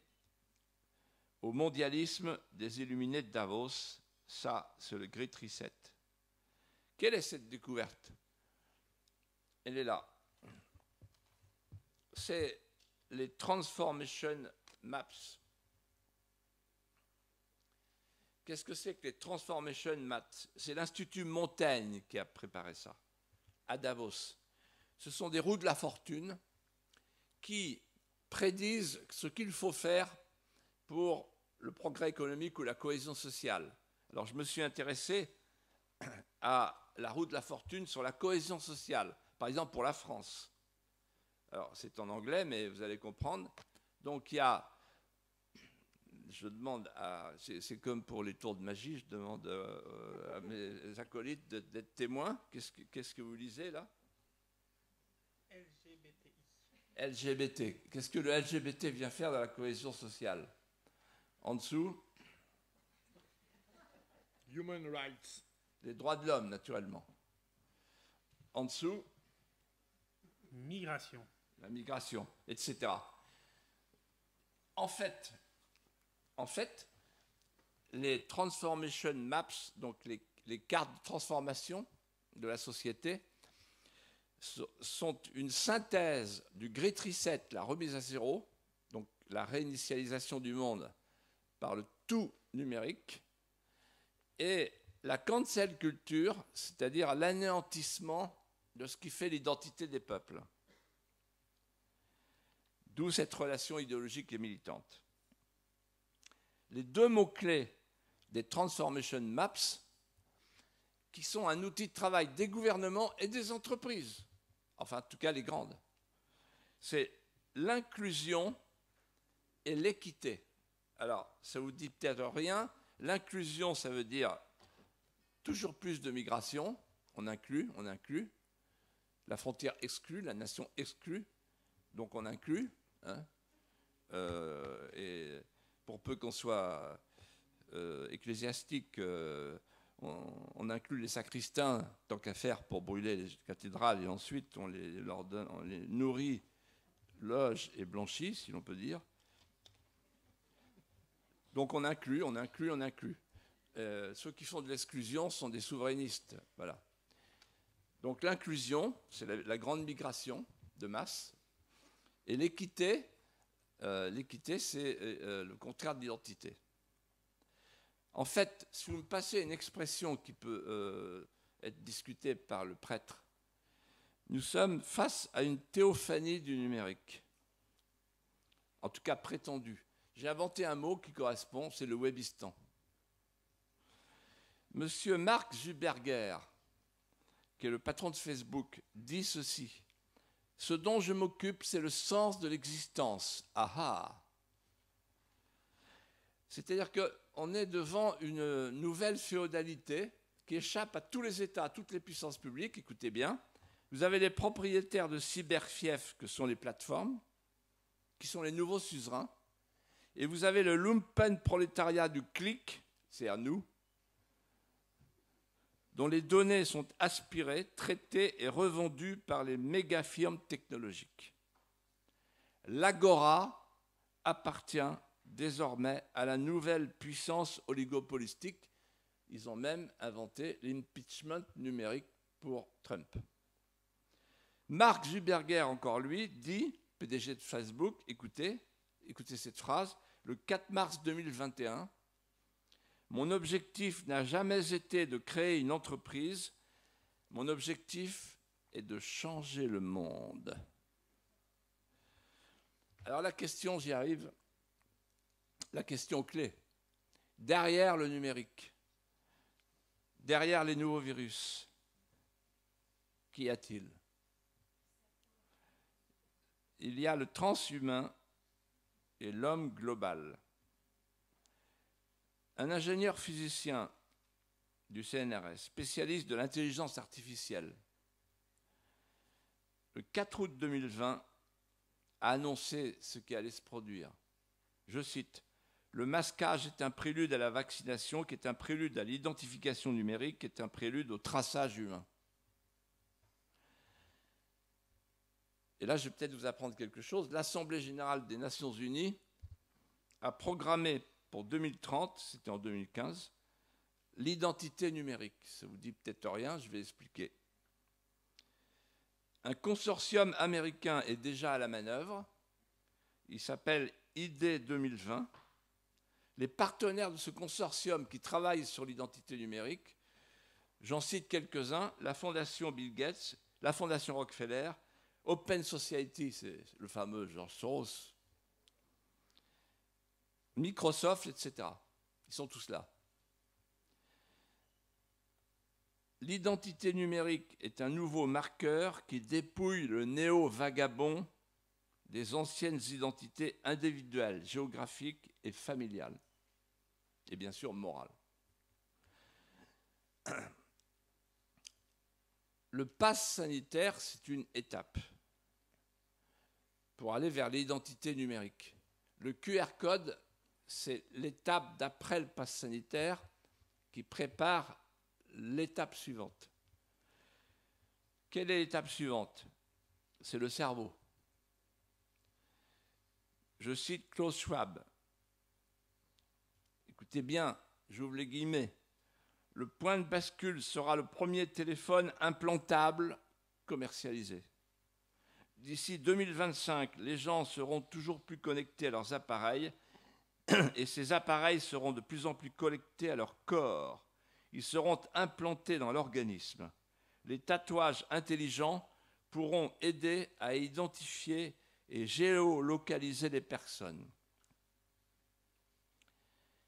B: au mondialisme des illuminés de Davos. Ça, c'est le Great Reset. Quelle est cette découverte Elle est là. C'est les Transformation Maps. Qu'est-ce que c'est que les Transformation Maps C'est l'Institut Montaigne qui a préparé ça, à Davos. Ce sont des roues de la fortune qui prédisent ce qu'il faut faire pour le progrès économique ou la cohésion sociale. Alors je me suis intéressé à la roue de la fortune sur la cohésion sociale, par exemple pour la France. Alors c'est en anglais, mais vous allez comprendre. Donc il y a, je demande à, c'est comme pour les tours de magie, je demande euh, à, mes acolytes d'être témoins. Qu'est-ce que, vous lisez là
A: LGBT.
B: LGBT. Qu'est-ce que le LGBT vient faire dans la cohésion sociale en dessous Les droits de l'homme, naturellement. En dessous Migration. La migration, etc. En fait, en fait, les transformation maps, donc les, les cartes de transformation de la société, sont une synthèse du Great Reset, la remise à zéro, donc la réinitialisation du monde, par le tout numérique, et la cancel culture, c'est-à-dire l'anéantissement de ce qui fait l'identité des peuples. D'où cette relation idéologique et militante. Les deux mots-clés des transformation maps, qui sont un outil de travail des gouvernements et des entreprises, enfin en tout cas les grandes, c'est l'inclusion et l'équité. Alors, ça vous dit peut-être rien. L'inclusion, ça veut dire toujours plus de migration. On inclut, on inclut. La frontière exclue, la nation exclue. Donc on inclut. Hein. Euh, et pour peu qu'on soit euh, ecclésiastique, euh, on, inclut les sacristains tant qu'à faire pour brûler les cathédrales et ensuite on les, on les nourrit, loge et blanchit, si l'on peut dire. Donc on inclut, on inclut, on inclut. Euh, ceux qui font de l'exclusion sont des souverainistes. Voilà. Donc l'inclusion, c'est la, grande migration de masse. Et l'équité, euh, l'équité, c'est euh, le contraire de l'identité. En fait, si vous me passez une expression qui peut être discutée par le prêtre, nous sommes face à une théophanie du numérique, en tout cas prétendue j'ai inventé un mot qui correspond, c'est le webistan. Monsieur Mark Zuberger, qui est le patron de Facebook, dit ceci. Ce dont je m'occupe, c'est le sens de l'existence. Aha ah. C'est-à-dire qu'on est devant une nouvelle féodalité qui échappe à tous les États, à toutes les puissances publiques. Écoutez bien, vous avez les propriétaires de cyberfiefs que sont les plateformes, qui sont les nouveaux suzerains. Et vous avez le lumpen prolétariat du clic, c'est à nous, dont les données sont aspirées, traitées et revendues par les méga firmes technologiques. L'agora appartient désormais à la nouvelle puissance oligopolistique. Ils ont même inventé l'impeachment numérique pour Trump. Mark Zuberger, encore lui, dit, PDG de Facebook, écoutez, écoutez cette phrase, le 4 mars 2021, mon objectif n'a jamais été de créer une entreprise, mon objectif est de changer le monde. Alors la question, j'y arrive, la question clé, derrière le numérique, derrière les nouveaux virus, qu'y a-t-il Il y a le transhumain et l'homme global. Un ingénieur physicien du CNRS, spécialiste de l'intelligence artificielle, le 4 août 2020, a annoncé ce qui allait se produire. Je cite, Le masquage est un prélude à la vaccination, qui est un prélude à l'identification numérique, qui est un prélude au traçage humain. et là je vais peut-être vous apprendre quelque chose, l'Assemblée générale des Nations unies a programmé pour 2030, c'était en 2015, l'identité numérique. Ça ne vous dit peut-être rien, je vais expliquer. Un consortium américain est déjà à la manœuvre. Il s'appelle ID 2020. Les partenaires de ce consortium qui travaillent sur l'identité numérique, j'en cite quelques-uns, la Fondation Bill Gates, la Fondation Rockefeller, Open Society, c'est le fameux George Soros, Microsoft, etc. Ils sont tous là. L'identité numérique est un nouveau marqueur qui dépouille le néo-vagabond des anciennes identités individuelles, géographiques et familiales, et bien sûr morales. Le pass sanitaire, c'est une étape pour aller vers l'identité numérique. Le QR code, c'est l'étape d'après le pass sanitaire qui prépare l'étape suivante. Quelle est l'étape suivante C'est le cerveau. Je cite Klaus Schwab. Écoutez bien, j'ouvre les guillemets. Le point de bascule sera le premier téléphone implantable commercialisé. D'ici 2025, les gens seront toujours plus connectés à leurs appareils et ces appareils seront de plus en plus connectés à leur corps. Ils seront implantés dans l'organisme. Les tatouages intelligents pourront aider à identifier et géolocaliser les personnes.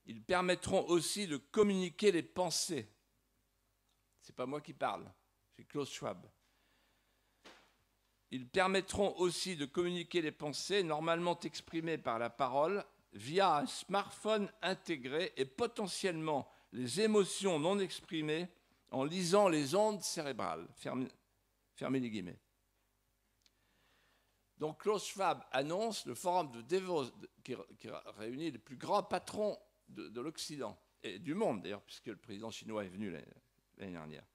B: Ils permettront aussi de communiquer les pensées. Ce n'est pas moi qui parle, c'est Klaus Schwab. Ils permettront aussi de communiquer les pensées normalement exprimées par la parole via un smartphone intégré et potentiellement les émotions non exprimées en lisant les ondes cérébrales. fermez les guillemets. Donc Klaus Schwab annonce le forum de Davos qui, réunit les plus grands patrons de, de l'Occident et du monde d'ailleurs, puisque le président chinois est venu l'année dernière.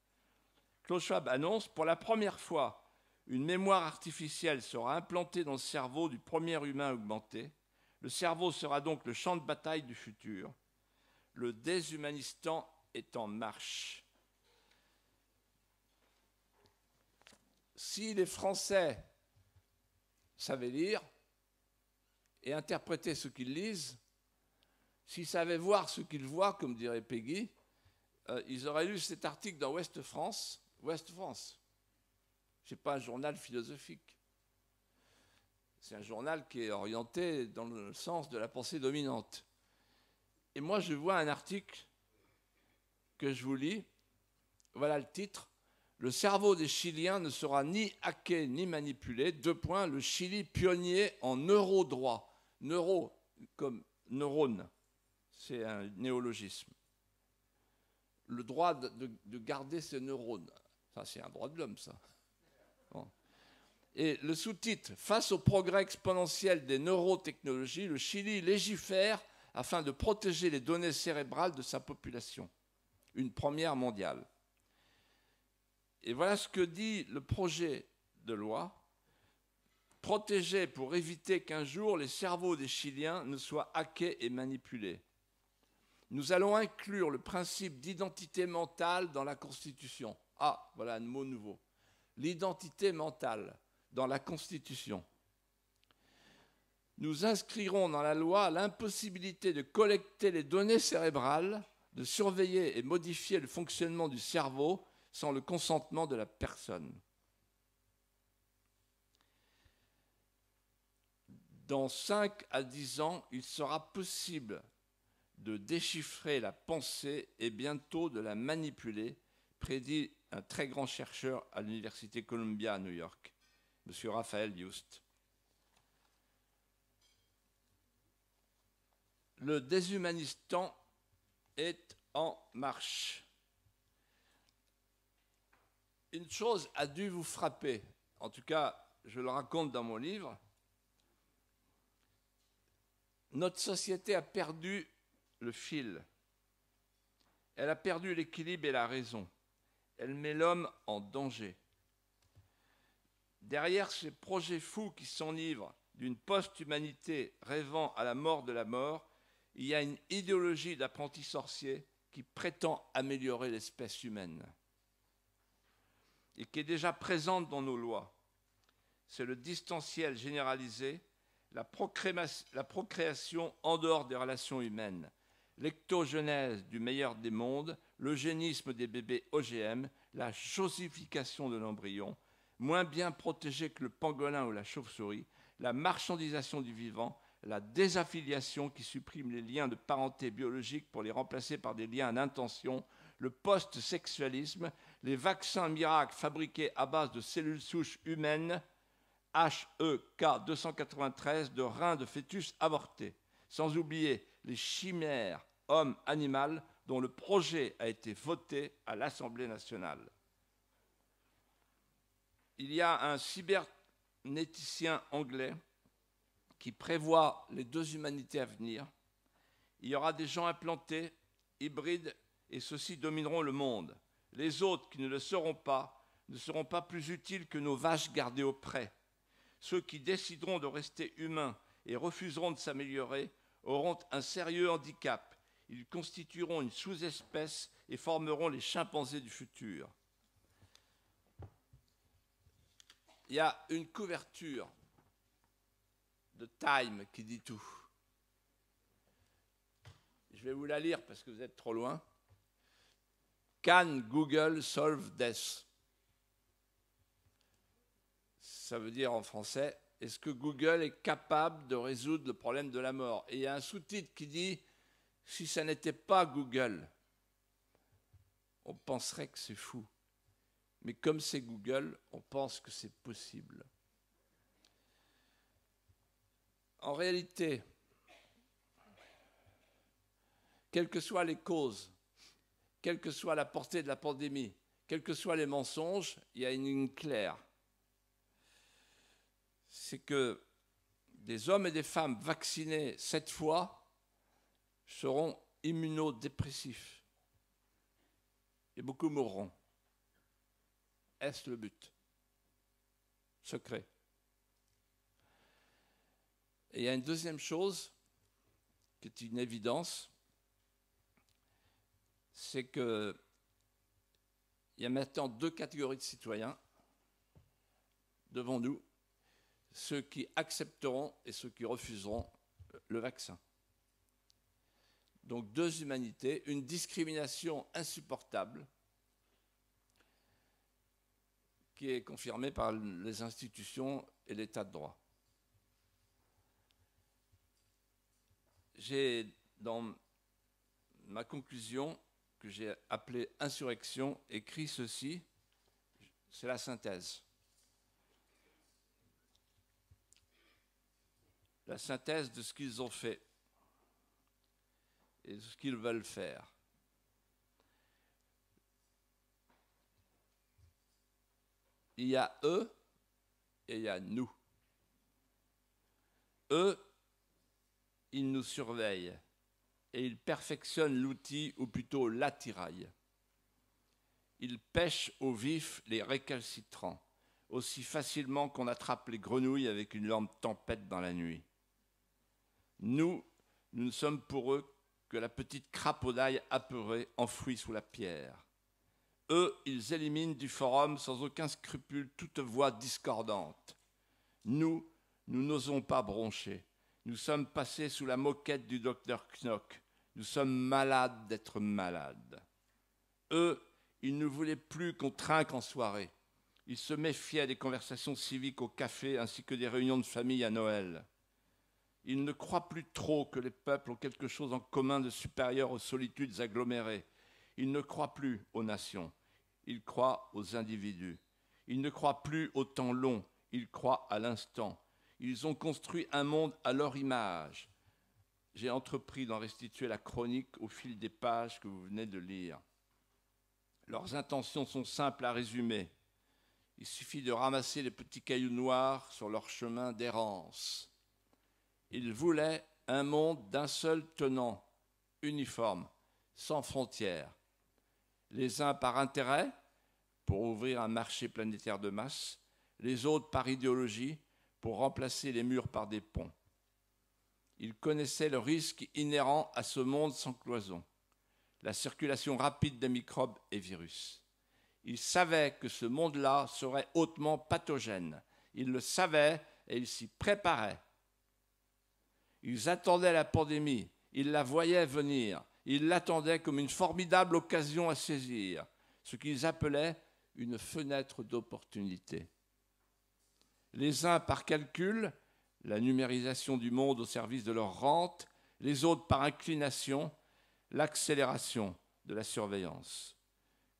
B: Klaus Schwab annonce pour la première fois une mémoire artificielle sera implantée dans le cerveau du premier humain augmenté. Le cerveau sera donc le champ de bataille du futur. Le déshumanistan est en marche. Si les Français savaient lire et interpréter ce qu'ils lisent, s'ils savaient voir ce qu'ils voient, comme dirait Peggy, euh, ils auraient lu cet article dans Ouest France, Ouest France, ce n'est pas un journal philosophique. C'est un journal qui est orienté dans le sens de la pensée dominante. Et moi, je vois un article que je vous lis. Voilà le titre. Le cerveau des Chiliens ne sera ni hacké ni manipulé. Deux points. Le Chili pionnier en neurodroit. Neuro comme neurone. C'est un néologisme. Le droit de, garder ses neurones. Ça, c'est un droit de l'homme, ça. Et le sous-titre, Face au progrès exponentiel des neurotechnologies, le Chili légifère afin de protéger les données cérébrales de sa population. Une première mondiale. Et voilà ce que dit le projet de loi. Protéger pour éviter qu'un jour les cerveaux des Chiliens ne soient hackés et manipulés. Nous allons inclure le principe d'identité mentale dans la Constitution. Ah, voilà un mot nouveau. L'identité mentale dans la Constitution. Nous inscrirons dans la loi l'impossibilité de collecter les données cérébrales, de surveiller et modifier le fonctionnement du cerveau sans le consentement de la personne. Dans 5 à 10 ans, il sera possible de déchiffrer la pensée et bientôt de la manipuler, prédit un très grand chercheur à l'Université Columbia à New York. Monsieur Raphaël Just. Le déshumanistan est en marche. Une chose a dû vous frapper, en tout cas je le raconte dans mon livre, notre société a perdu le fil. Elle a perdu l'équilibre et la raison. Elle met l'homme en danger. Derrière ces projets fous qui s'enivrent d'une post-humanité rêvant à la mort de la mort, il y a une idéologie d'apprenti sorcier qui prétend améliorer l'espèce humaine et qui est déjà présente dans nos lois. C'est le distanciel généralisé, la, procréation en dehors des relations humaines, l'ectogenèse du meilleur des mondes, l'eugénisme des bébés OGM, la chosification de l'embryon, moins bien protégés que le pangolin ou la chauve-souris, la marchandisation du vivant, la désaffiliation qui supprime les liens de parenté biologique pour les remplacer par des liens d'intention, le post-sexualisme, les vaccins miracles fabriqués à base de cellules souches humaines, HEK 293 de reins de fœtus avortés, sans oublier les chimères homme-animal dont le projet a été voté à l'Assemblée nationale il y a un cybernéticien anglais qui prévoit les deux humanités à venir. Il y aura des gens implantés, hybrides, et ceux-ci domineront le monde. Les autres qui ne le seront pas ne seront pas plus utiles que nos vaches gardées auprès. Ceux qui décideront de rester humains et refuseront de s'améliorer auront un sérieux handicap. Ils constitueront une sous-espèce et formeront les chimpanzés du futur. il y a une couverture de Time qui dit tout. Je vais vous la lire parce que vous êtes trop loin. Can Google solve death Ça veut dire en français, est-ce que Google est capable de résoudre le problème de la mort Et il y a un sous-titre qui dit, si ça n'était pas Google, on penserait que c'est fou mais comme c'est Google, on pense que c'est possible. En réalité, quelles que soient les causes, quelle que soit la portée de la pandémie, quels que soient les mensonges, il y a une ligne claire. C'est que des hommes et des femmes vaccinés cette fois seront immunodépressifs. Et beaucoup mourront. Est-ce le but Secret. Et il y a une deuxième chose qui est une évidence, c'est que il y a maintenant deux catégories de citoyens devant nous, ceux qui accepteront et ceux qui refuseront le vaccin. Donc deux humanités, une discrimination insupportable qui est confirmé par les institutions et l'état de droit. J'ai, dans ma conclusion, que j'ai appelée insurrection, écrit ceci, c'est la synthèse. La synthèse de ce qu'ils ont fait et de ce qu'ils veulent faire. Il y a eux et il y a nous. Eux, ils nous surveillent et ils perfectionnent l'outil ou plutôt l'attirail. Ils pêchent au vif les récalcitrants, aussi facilement qu'on attrape les grenouilles avec une lampe tempête dans la nuit. Nous, nous ne sommes pour eux que la petite crapaudaille apeurée enfouie sous la pierre. Eux, ils éliminent du forum sans aucun scrupule toute voix discordante. Nous, nous n'osons pas broncher. Nous sommes passés sous la moquette du docteur Knock. Nous sommes malades d'être malades. Eux, ils ne voulaient plus qu'on trinque en soirée. Ils se méfiaient des conversations civiques au café ainsi que des réunions de famille à Noël. Ils ne croient plus trop que les peuples ont quelque chose en commun de supérieur aux solitudes agglomérées. Ils ne croient plus aux nations, ils croient aux individus. Ils ne croient plus au temps long, ils croient à l'instant. Ils ont construit un monde à leur image. J'ai entrepris d'en restituer la chronique au fil des pages que vous venez de lire. Leurs intentions sont simples à résumer. Il suffit de ramasser les petits cailloux noirs sur leur chemin d'errance. Ils voulaient un monde d'un seul tenant, uniforme, sans frontières, les uns par intérêt, pour ouvrir un marché planétaire de masse, les autres par idéologie, pour remplacer les murs par des ponts. Ils connaissaient le risque inhérent à ce monde sans cloison, la circulation rapide des microbes et virus. Ils savaient que ce monde-là serait hautement pathogène. Ils le savaient et ils s'y préparaient. Ils attendaient la pandémie, ils la voyaient venir, ils l'attendaient comme une formidable occasion à saisir, ce qu'ils appelaient une fenêtre d'opportunité. Les uns par calcul, la numérisation du monde au service de leur rente, les autres par inclination, l'accélération de la surveillance.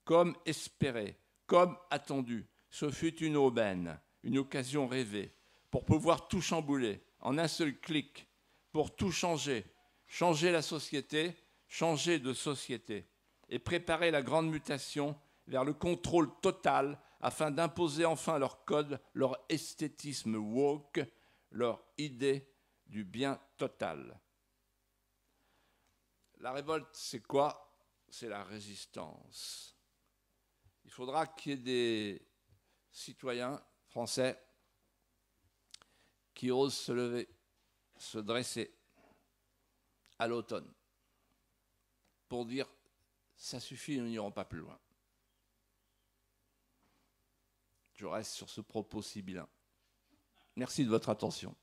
B: Comme espéré, comme attendu, ce fut une aubaine, une occasion rêvée, pour pouvoir tout chambouler en un seul clic, pour tout changer, changer la société, changer de société et préparer la grande mutation vers le contrôle total afin d'imposer enfin leur code, leur esthétisme woke, leur idée du bien total. La révolte, c'est quoi C'est la résistance. Il faudra qu'il y ait des citoyens français qui osent se lever, se dresser à l'automne pour dire ça suffit, nous n'irons pas plus loin. Je reste sur ce propos sibyllin. Merci de votre attention.